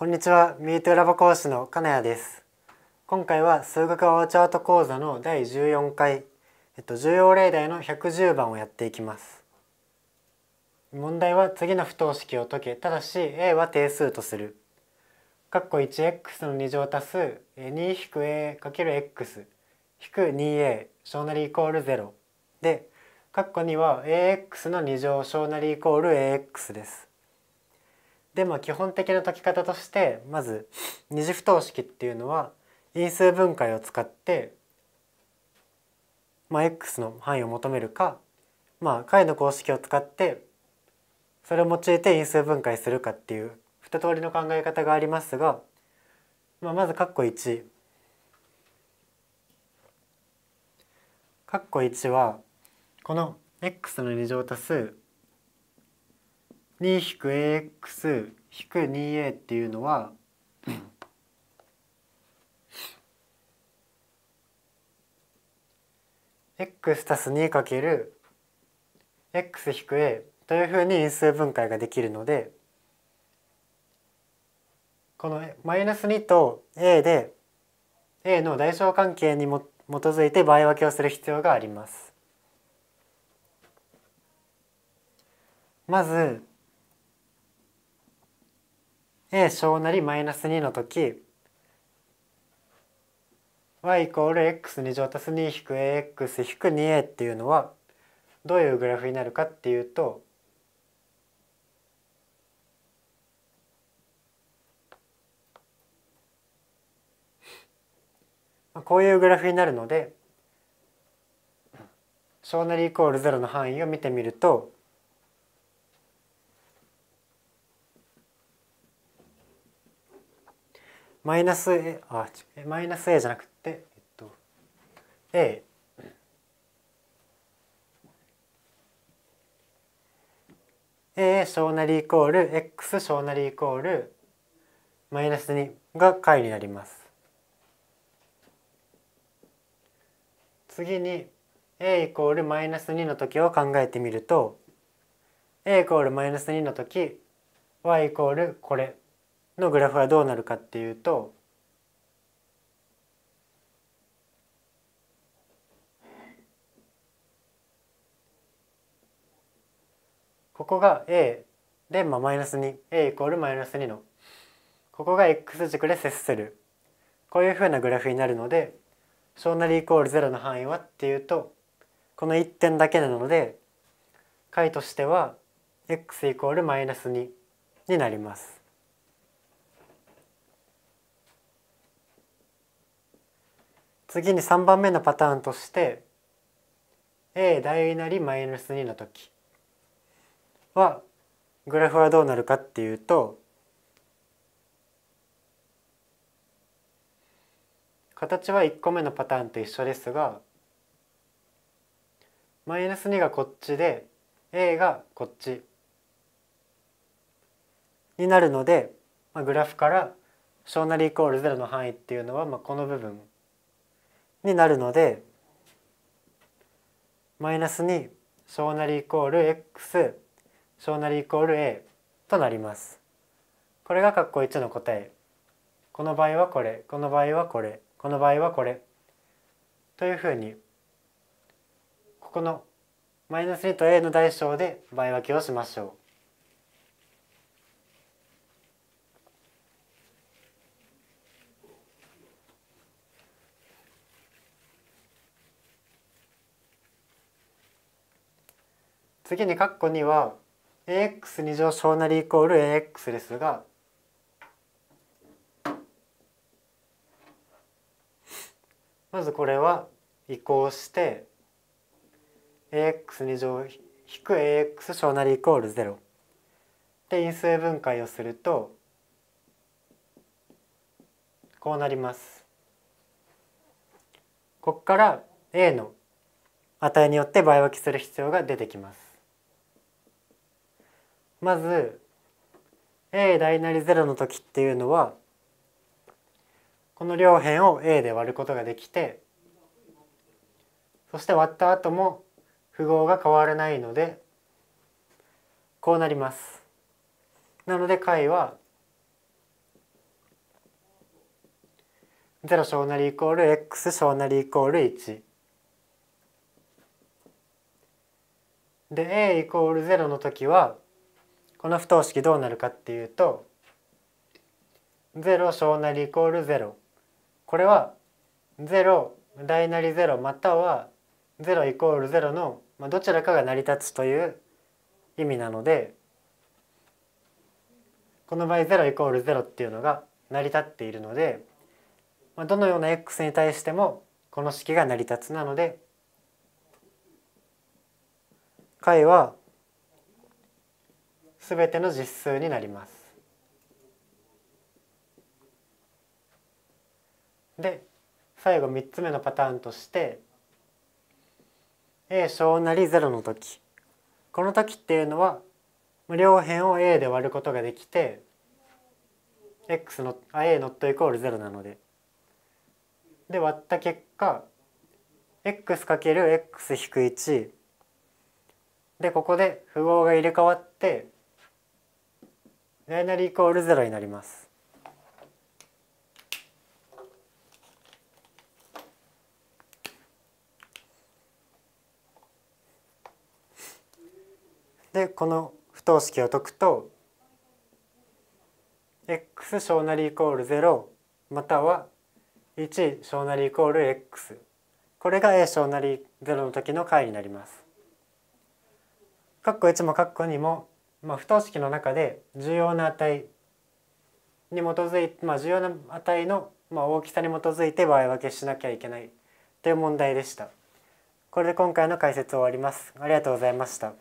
こんにちは、ミートラボ講師の金谷です。今回は数学アーチャート講座の第十四回、えっと、重要例題の百十番をやっていきます。問題は次の不等式を解け、ただし a は定数とする。括弧 1x の二乗足す二引 2-a×x 引く 2a 小なりイコールゼロで括弧二は ax の二乗小なりイコール ax です。でも基本的な解き方としてまず二次不等式っていうのは因数分解を使って、まあ、x の範囲を求めるか、まあ、解の公式を使ってそれを用いて因数分解するかっていう2通りの考え方がありますが、まあ、まず括弧1。括弧1はこの x の2乗多数 2-ax-2a っていうのは x たす 2×x-a というふうに因数分解ができるのでこのマイナス2と a で a の代償関係に基づいて場合分けをする必要があります。まず a 小なりマイナス2の時 y イコール x 2乗足す 2-ax-2a っていうのはどういうグラフになるかっていうとこういうグラフになるので小なりイコール0の範囲を見てみるとマイナス A あマイナス A じゃなくて、えっと、A 小なりイコール x 小なりイコールマイナス2が解になります。次に a イコールマイナス2の時を考えてみると a イコールマイナス2の時 y イコールこれのグラフはどうなるかっていうとここが A で、まあ、マイナス 2A イコールマイナス2のここが x 軸で接するこういうふうなグラフになるので小なりイコール0の範囲はっていうとこの1点だけなので解としては x イコールマイナス2になります。次に3番目のパターンとして a 大なりマイナス2の時はグラフはどうなるかっていうと形は1個目のパターンと一緒ですがマイナス2がこっちで a がこっちになるので、まあ、グラフから小なりイコール0の範囲っていうのは、まあ、この部分になるのでマイナス2小なりイコール x 小なりイコール a となります。これが括弧1の答え。この場合はこれ、この場合はこれ、この場合はこれ。というふうにここのマイナス2と a の代償で場合分けをしましょう。次に括弧には a x 二乗小なりイコール ax ですがまずこれは移行して a x 二乗引く ax 小なりイコールゼロで因数分解をするとこうなります。ここから a の値によって倍置きする必要が出てきます。まず a 大なり0の時っていうのはこの両辺を a で割ることができてそして割った後も符号が変わらないのでこうなります。なので解は0小なりイコール x 小なりイコール1。で a イコール0の時はこの不等式どうなるかっていうと0小なりイコール0これは0大なり0または0イコール0のどちらかが成り立つという意味なのでこの場合0イコール0っていうのが成り立っているのでどのような x に対してもこの式が成り立つなので解はすべての実数になります。で最後3つ目のパターンとして a 小なり0の時この時っていうのは両辺を a で割ることができて x の a ノットイコール0なのでで割った結果 x かける x 1でここで符号が入れ替わって大なりイコールゼロになります。でこの不等式を解くと x 小なりイコール0または1小なりイコール x これが a 小なり0の時の解になります。括弧1も括弧2もまあ、不等式の中で重要な値に基づいて、まあ、重要な値の、まあ、大きさに基づいて場合分けしなきゃいけないという問題でした。これで今回の解説を終わります。ありがとうございました。